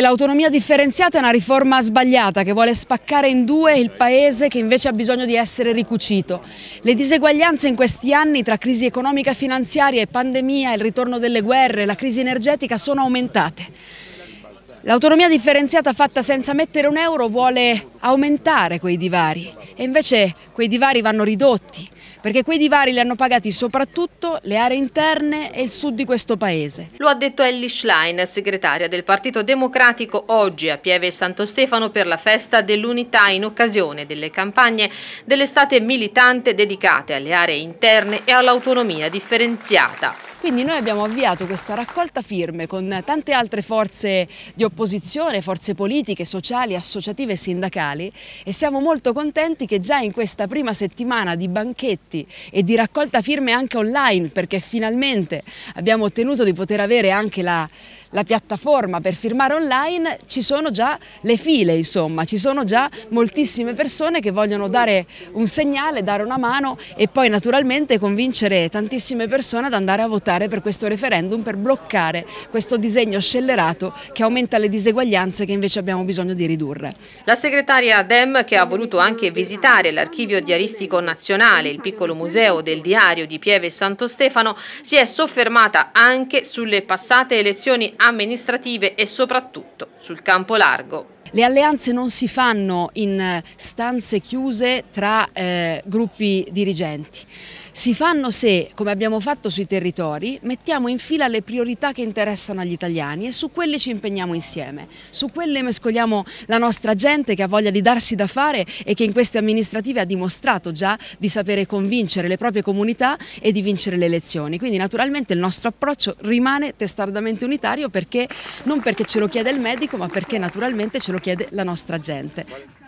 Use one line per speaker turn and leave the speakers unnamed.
L'autonomia differenziata è una riforma sbagliata che vuole spaccare in due il paese che invece ha bisogno di essere ricucito. Le diseguaglianze in questi anni tra crisi economica e finanziaria e pandemia, il ritorno delle guerre, la crisi energetica sono aumentate. L'autonomia differenziata fatta senza mettere un euro vuole aumentare quei divari e invece quei divari vanno ridotti perché quei divari li hanno pagati soprattutto le aree interne e il sud di questo paese.
Lo ha detto Ellie Schlein, segretaria del Partito Democratico, oggi a Pieve Santo Stefano per la festa dell'unità in occasione delle campagne dell'estate militante dedicate alle aree interne e all'autonomia differenziata.
Quindi noi abbiamo avviato questa raccolta firme con tante altre forze di opposizione, forze politiche, sociali, associative e sindacali e siamo molto contenti che già in questa prima settimana di banchetti e di raccolta firme anche online perché finalmente abbiamo ottenuto di poter avere anche la la piattaforma per firmare online ci sono già le file, insomma, ci sono già moltissime persone che vogliono dare un segnale, dare una mano e poi naturalmente convincere tantissime persone ad andare a votare per questo referendum per bloccare questo disegno scellerato che aumenta le diseguaglianze che invece abbiamo bisogno di ridurre.
La segretaria Dem che ha voluto anche visitare l'archivio diaristico nazionale, il piccolo museo del diario di Pieve Santo Stefano, si è soffermata anche sulle passate elezioni amministrative e soprattutto sul campo largo.
Le alleanze non si fanno in eh, stanze chiuse tra eh, gruppi dirigenti, si fanno se, come abbiamo fatto sui territori, mettiamo in fila le priorità che interessano agli italiani e su quelle ci impegniamo insieme, su quelle mescoliamo la nostra gente che ha voglia di darsi da fare e che in queste amministrative ha dimostrato già di sapere convincere le proprie comunità e di vincere le elezioni. Quindi naturalmente il nostro approccio rimane testardamente unitario perché, non perché ce lo chiede il medico ma perché naturalmente ce lo richiede la nostra gente.